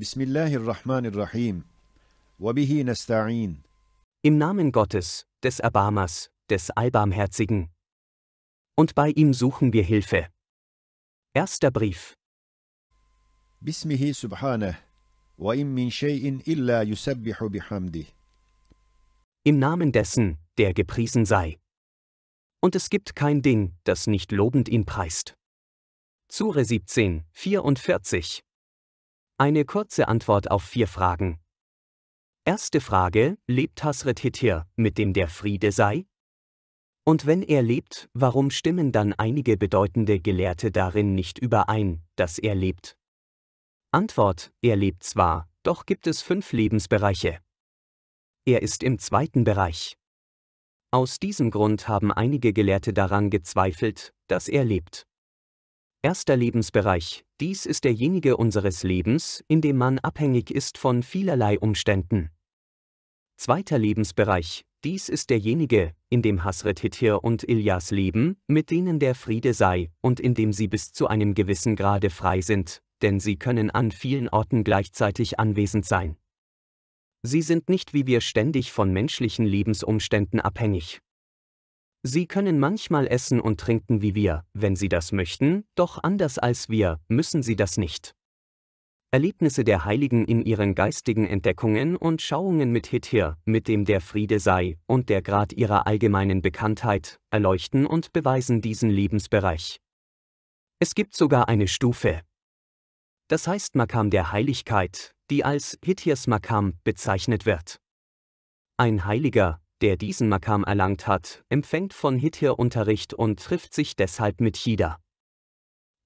Bismillahirrahmanirrahim. Wabihi nasta'in. Im Namen Gottes, des Erbarmers, des Allbarmherzigen. Und bei ihm suchen wir Hilfe. Erster Brief. بسمه سبحانه وإن من شيء إلا يسبح بحمده. Im Namen dessen, der gepriesen sei. Und es gibt kein Ding, das nicht lobend ihn preist. Sure 17, 44 eine kurze Antwort auf vier Fragen. Erste Frage, lebt Hasret Hittir, mit dem der Friede sei? Und wenn er lebt, warum stimmen dann einige bedeutende Gelehrte darin nicht überein, dass er lebt? Antwort, er lebt zwar, doch gibt es fünf Lebensbereiche. Er ist im zweiten Bereich. Aus diesem Grund haben einige Gelehrte daran gezweifelt, dass er lebt. Erster Lebensbereich, dies ist derjenige unseres Lebens, in dem man abhängig ist von vielerlei Umständen. Zweiter Lebensbereich, dies ist derjenige, in dem Hasret Hithir und Ilyas leben, mit denen der Friede sei, und in dem sie bis zu einem gewissen Grade frei sind, denn sie können an vielen Orten gleichzeitig anwesend sein. Sie sind nicht wie wir ständig von menschlichen Lebensumständen abhängig. Sie können manchmal essen und trinken wie wir, wenn Sie das möchten, doch anders als wir, müssen Sie das nicht. Erlebnisse der Heiligen in ihren geistigen Entdeckungen und Schauungen mit Hithir, mit dem der Friede sei, und der Grad ihrer allgemeinen Bekanntheit, erleuchten und beweisen diesen Lebensbereich. Es gibt sogar eine Stufe. Das heißt Makam der Heiligkeit, die als Hithirs Makam bezeichnet wird. Ein Heiliger, der diesen Makam erlangt hat, empfängt von Hithir Unterricht und trifft sich deshalb mit Chida.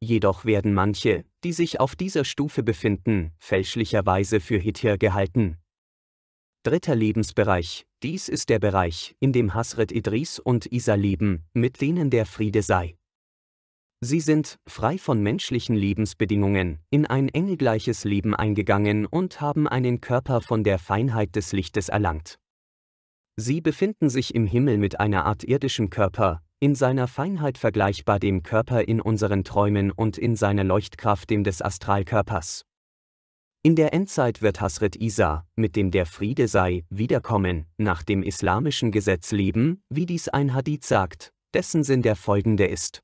Jedoch werden manche, die sich auf dieser Stufe befinden, fälschlicherweise für Hithir gehalten. Dritter Lebensbereich, dies ist der Bereich, in dem Hasret Idris und Isa leben, mit denen der Friede sei. Sie sind, frei von menschlichen Lebensbedingungen, in ein engelgleiches Leben eingegangen und haben einen Körper von der Feinheit des Lichtes erlangt. Sie befinden sich im Himmel mit einer Art irdischem Körper, in seiner Feinheit vergleichbar dem Körper in unseren Träumen und in seiner Leuchtkraft dem des Astralkörpers. In der Endzeit wird Hasret Isa, mit dem der Friede sei, wiederkommen, nach dem islamischen Gesetz leben, wie dies ein Hadith sagt, dessen Sinn der folgende ist.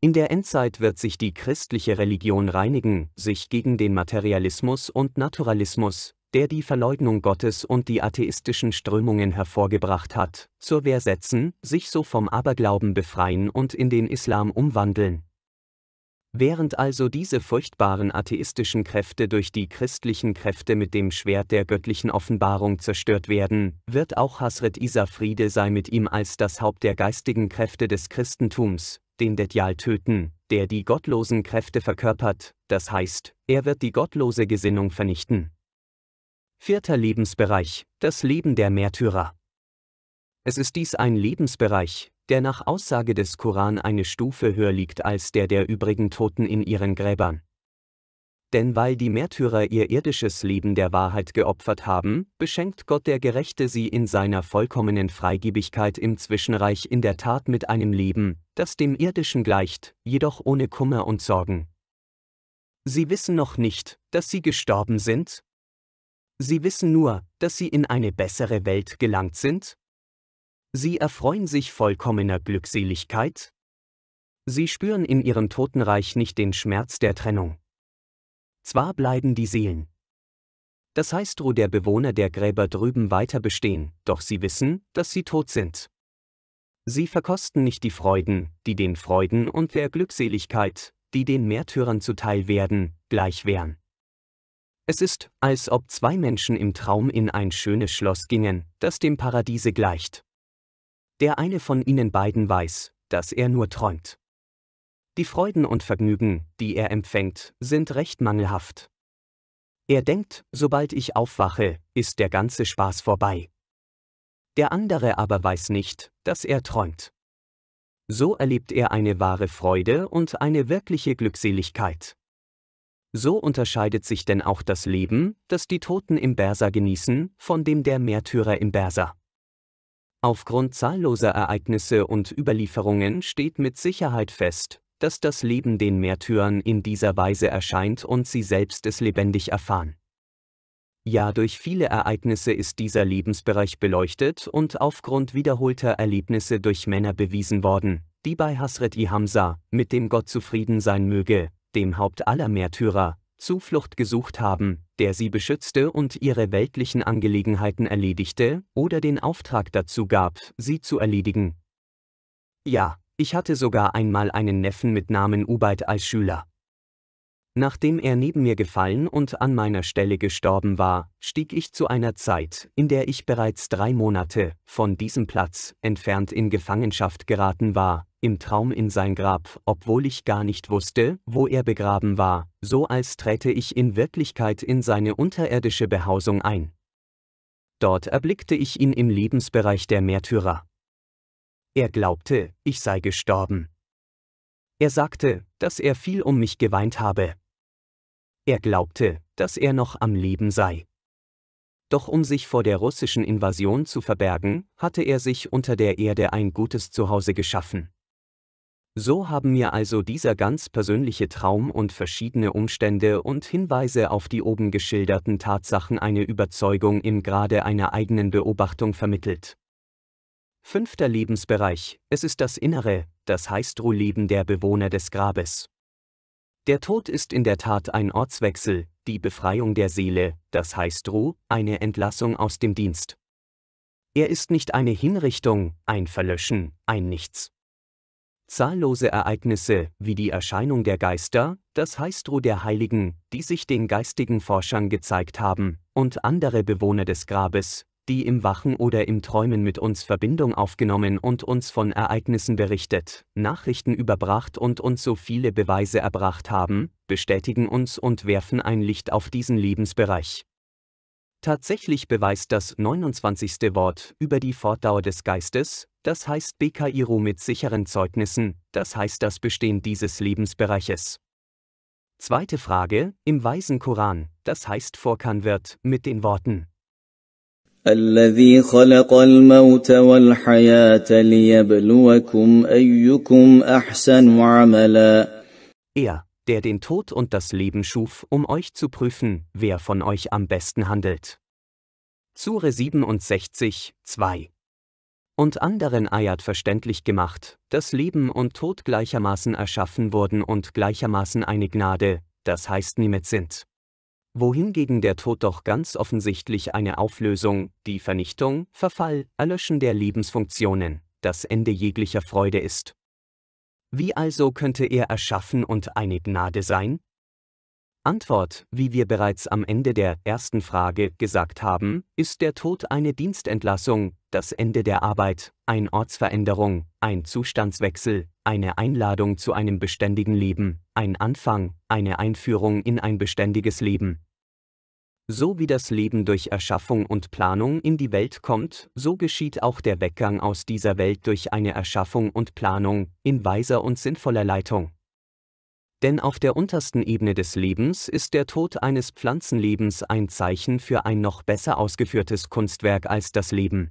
In der Endzeit wird sich die christliche Religion reinigen, sich gegen den Materialismus und Naturalismus, der die Verleugnung Gottes und die atheistischen Strömungen hervorgebracht hat, zur Wehr setzen, sich so vom Aberglauben befreien und in den Islam umwandeln. Während also diese furchtbaren atheistischen Kräfte durch die christlichen Kräfte mit dem Schwert der göttlichen Offenbarung zerstört werden, wird auch Hasret Isa Friede sei mit ihm als das Haupt der geistigen Kräfte des Christentums, den Detjal töten, der die gottlosen Kräfte verkörpert, das heißt, er wird die gottlose Gesinnung vernichten. Vierter Lebensbereich, das Leben der Märtyrer. Es ist dies ein Lebensbereich, der nach Aussage des Koran eine Stufe höher liegt als der der übrigen Toten in ihren Gräbern. Denn weil die Märtyrer ihr irdisches Leben der Wahrheit geopfert haben, beschenkt Gott der Gerechte sie in seiner vollkommenen Freigebigkeit im Zwischenreich in der Tat mit einem Leben, das dem irdischen gleicht, jedoch ohne Kummer und Sorgen. Sie wissen noch nicht, dass sie gestorben sind, Sie wissen nur, dass Sie in eine bessere Welt gelangt sind? Sie erfreuen sich vollkommener Glückseligkeit? Sie spüren in Ihrem Totenreich nicht den Schmerz der Trennung. Zwar bleiben die Seelen. Das heißt, wo der Bewohner der Gräber drüben weiter bestehen, doch sie wissen, dass sie tot sind. Sie verkosten nicht die Freuden, die den Freuden und der Glückseligkeit, die den Märtyrern zuteil werden, gleich wären. Es ist, als ob zwei Menschen im Traum in ein schönes Schloss gingen, das dem Paradiese gleicht. Der eine von ihnen beiden weiß, dass er nur träumt. Die Freuden und Vergnügen, die er empfängt, sind recht mangelhaft. Er denkt, sobald ich aufwache, ist der ganze Spaß vorbei. Der andere aber weiß nicht, dass er träumt. So erlebt er eine wahre Freude und eine wirkliche Glückseligkeit. So unterscheidet sich denn auch das Leben, das die Toten im Berser genießen, von dem der Märtyrer im Berser. Aufgrund zahlloser Ereignisse und Überlieferungen steht mit Sicherheit fest, dass das Leben den Märtyrern in dieser Weise erscheint und sie selbst es lebendig erfahren. Ja, durch viele Ereignisse ist dieser Lebensbereich beleuchtet und aufgrund wiederholter Erlebnisse durch Männer bewiesen worden, die bei Hasret i Hamza, mit dem Gott zufrieden sein möge, dem Haupt aller Märtyrer, Zuflucht gesucht haben, der sie beschützte und ihre weltlichen Angelegenheiten erledigte oder den Auftrag dazu gab, sie zu erledigen. Ja, ich hatte sogar einmal einen Neffen mit Namen Ubaid als Schüler. Nachdem er neben mir gefallen und an meiner Stelle gestorben war, stieg ich zu einer Zeit, in der ich bereits drei Monate von diesem Platz entfernt in Gefangenschaft geraten war, im Traum in sein Grab, obwohl ich gar nicht wusste, wo er begraben war, so als träte ich in Wirklichkeit in seine unterirdische Behausung ein. Dort erblickte ich ihn im Lebensbereich der Märtyrer. Er glaubte, ich sei gestorben. Er sagte, dass er viel um mich geweint habe. Er glaubte, dass er noch am Leben sei. Doch um sich vor der russischen Invasion zu verbergen, hatte er sich unter der Erde ein gutes Zuhause geschaffen. So haben mir also dieser ganz persönliche Traum und verschiedene Umstände und Hinweise auf die oben geschilderten Tatsachen eine Überzeugung im Grade einer eigenen Beobachtung vermittelt. Fünfter Lebensbereich, es ist das Innere, das heißt Ruhleben der Bewohner des Grabes. Der Tod ist in der Tat ein Ortswechsel, die Befreiung der Seele, das heißt Ruh, eine Entlassung aus dem Dienst. Er ist nicht eine Hinrichtung, ein Verlöschen, ein Nichts. Zahllose Ereignisse, wie die Erscheinung der Geister, das heißt Ruh der Heiligen, die sich den geistigen Forschern gezeigt haben, und andere Bewohner des Grabes, die im Wachen oder im Träumen mit uns Verbindung aufgenommen und uns von Ereignissen berichtet, Nachrichten überbracht und uns so viele Beweise erbracht haben, bestätigen uns und werfen ein Licht auf diesen Lebensbereich. Tatsächlich beweist das 29. Wort über die Fortdauer des Geistes, das heißt Bekairu mit sicheren Zeugnissen, das heißt das Bestehen dieses Lebensbereiches. Zweite Frage, im weisen Koran, das heißt Vorkan wird, mit den Worten, الذي خلق الموت والحياة ليبلوكم أيكم أحسن عملا. Er, der den Tod und das Leben schuf, um euch zu prüfen, wer von euch am besten handelt. Sure 67, 2 und anderen Ayat verständlich gemacht, dass Leben und Tod gleichermaßen erschaffen wurden und gleichermaßen eine Gnade, das heißt Nimet sind wohingegen der Tod doch ganz offensichtlich eine Auflösung, die Vernichtung, Verfall, Erlöschen der Lebensfunktionen, das Ende jeglicher Freude ist. Wie also könnte er erschaffen und eine Gnade sein? Antwort, wie wir bereits am Ende der ersten Frage gesagt haben, ist der Tod eine Dienstentlassung, das Ende der Arbeit, ein Ortsveränderung, ein Zustandswechsel, eine Einladung zu einem beständigen Leben, ein Anfang, eine Einführung in ein beständiges Leben. So wie das Leben durch Erschaffung und Planung in die Welt kommt, so geschieht auch der Weggang aus dieser Welt durch eine Erschaffung und Planung, in weiser und sinnvoller Leitung. Denn auf der untersten Ebene des Lebens ist der Tod eines Pflanzenlebens ein Zeichen für ein noch besser ausgeführtes Kunstwerk als das Leben,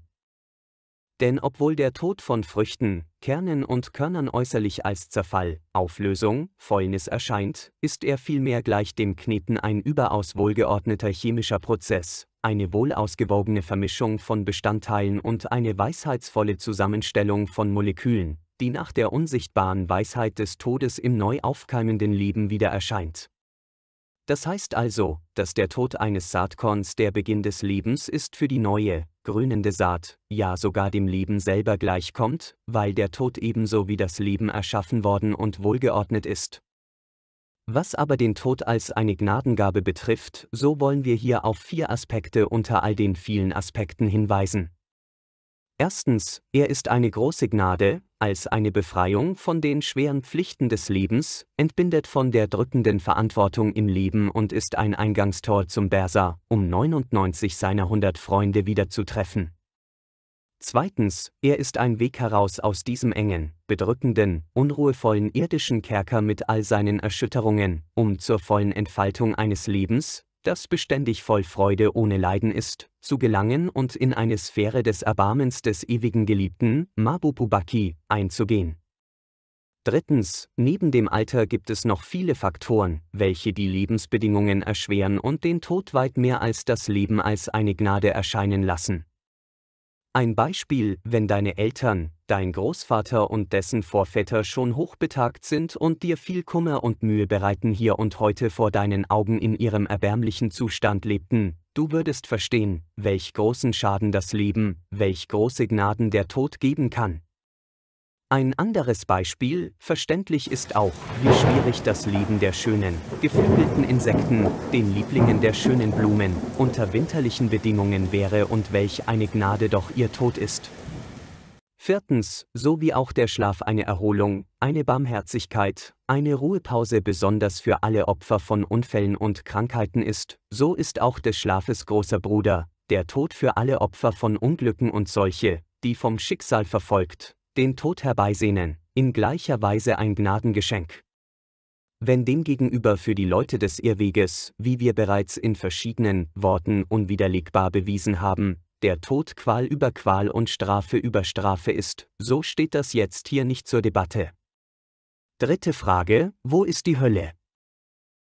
denn obwohl der Tod von Früchten, Kernen und Körnern äußerlich als Zerfall, Auflösung, Fäulnis erscheint, ist er vielmehr gleich dem Kneten ein überaus wohlgeordneter chemischer Prozess, eine wohlausgewogene Vermischung von Bestandteilen und eine weisheitsvolle Zusammenstellung von Molekülen, die nach der unsichtbaren Weisheit des Todes im neu aufkeimenden Leben wieder erscheint. Das heißt also, dass der Tod eines Saatkorns der Beginn des Lebens ist für die neue, grünende Saat, ja sogar dem Leben selber gleichkommt, weil der Tod ebenso wie das Leben erschaffen worden und wohlgeordnet ist. Was aber den Tod als eine Gnadengabe betrifft, so wollen wir hier auf vier Aspekte unter all den vielen Aspekten hinweisen. Erstens, er ist eine große Gnade, als eine Befreiung von den schweren Pflichten des Lebens, entbindet von der drückenden Verantwortung im Leben und ist ein Eingangstor zum Berser, um 99 seiner 100 Freunde wiederzutreffen. Zweitens, er ist ein Weg heraus aus diesem engen, bedrückenden, unruhevollen irdischen Kerker mit all seinen Erschütterungen, um zur vollen Entfaltung eines Lebens, das beständig voll Freude ohne Leiden ist, zu gelangen und in eine Sphäre des Erbarmens des ewigen Geliebten, Mabupubaki, einzugehen. Drittens, neben dem Alter gibt es noch viele Faktoren, welche die Lebensbedingungen erschweren und den Tod weit mehr als das Leben als eine Gnade erscheinen lassen. Ein Beispiel, wenn deine Eltern, dein Großvater und dessen Vorväter schon hochbetagt sind und dir viel Kummer und Mühe bereiten hier und heute vor deinen Augen in ihrem erbärmlichen Zustand lebten, du würdest verstehen, welch großen Schaden das Leben, welch große Gnaden der Tod geben kann, ein anderes Beispiel, verständlich ist auch, wie schwierig das Leben der schönen, geflügelten Insekten, den Lieblingen der schönen Blumen, unter winterlichen Bedingungen wäre und welch eine Gnade doch ihr Tod ist. Viertens, so wie auch der Schlaf eine Erholung, eine Barmherzigkeit, eine Ruhepause besonders für alle Opfer von Unfällen und Krankheiten ist, so ist auch des Schlafes großer Bruder, der Tod für alle Opfer von Unglücken und solche, die vom Schicksal verfolgt, den Tod herbeisehnen, in gleicher Weise ein Gnadengeschenk. Wenn demgegenüber für die Leute des Irrweges, wie wir bereits in verschiedenen Worten unwiderlegbar bewiesen haben, der Tod Qual über Qual und Strafe über Strafe ist, so steht das jetzt hier nicht zur Debatte. Dritte Frage, wo ist die Hölle?